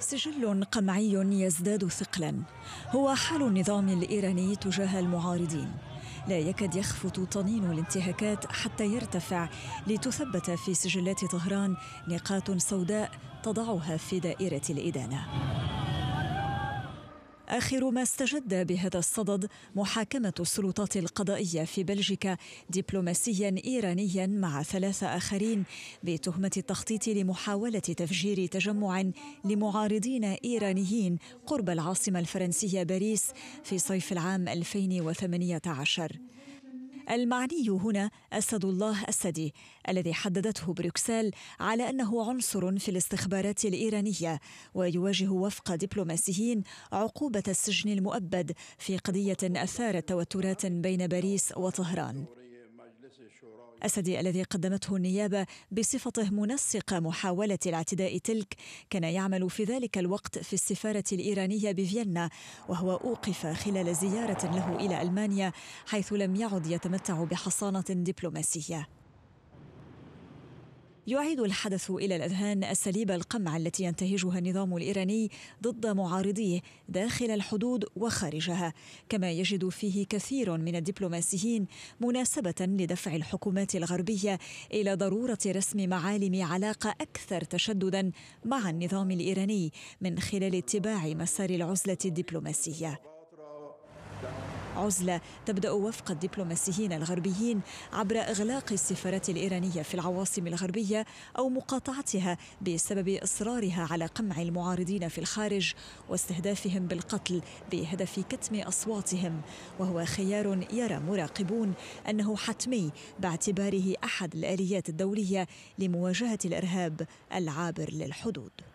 سجل قمعي يزداد ثقلا هو حال النظام الايراني تجاه المعارضين لا يكاد يخفت طنين الانتهاكات حتى يرتفع لتثبت في سجلات طهران نقاط سوداء تضعها في دائره الادانه آخر ما استجد بهذا الصدد محاكمة السلطات القضائية في بلجيكا دبلوماسيا إيرانيا مع ثلاثة آخرين بتهمة التخطيط لمحاولة تفجير تجمع لمعارضين إيرانيين قرب العاصمة الفرنسية باريس في صيف العام 2018 المعني هنا أسد الله أسدي الذي حددته بروكسل على أنه عنصر في الاستخبارات الإيرانية ويواجه وفق دبلوماسيين عقوبة السجن المؤبد في قضية أثارت توترات بين باريس وطهران أسدي الذي قدمته النيابة بصفته منسق محاولة الاعتداء تلك كان يعمل في ذلك الوقت في السفارة الإيرانية بفيينا وهو أوقف خلال زيارة له إلى ألمانيا حيث لم يعد يتمتع بحصانة دبلوماسية يعيد الحدث الى الاذهان اساليب القمع التي ينتهجها النظام الايراني ضد معارضيه داخل الحدود وخارجها كما يجد فيه كثير من الدبلوماسيين مناسبه لدفع الحكومات الغربيه الى ضروره رسم معالم علاقه اكثر تشددا مع النظام الايراني من خلال اتباع مسار العزله الدبلوماسيه عزلة تبدأ وفق الدبلوماسيين الغربيين عبر إغلاق السفارات الإيرانية في العواصم الغربية أو مقاطعتها بسبب إصرارها على قمع المعارضين في الخارج واستهدافهم بالقتل بهدف كتم أصواتهم وهو خيار يرى مراقبون أنه حتمي باعتباره أحد الآليات الدولية لمواجهة الإرهاب العابر للحدود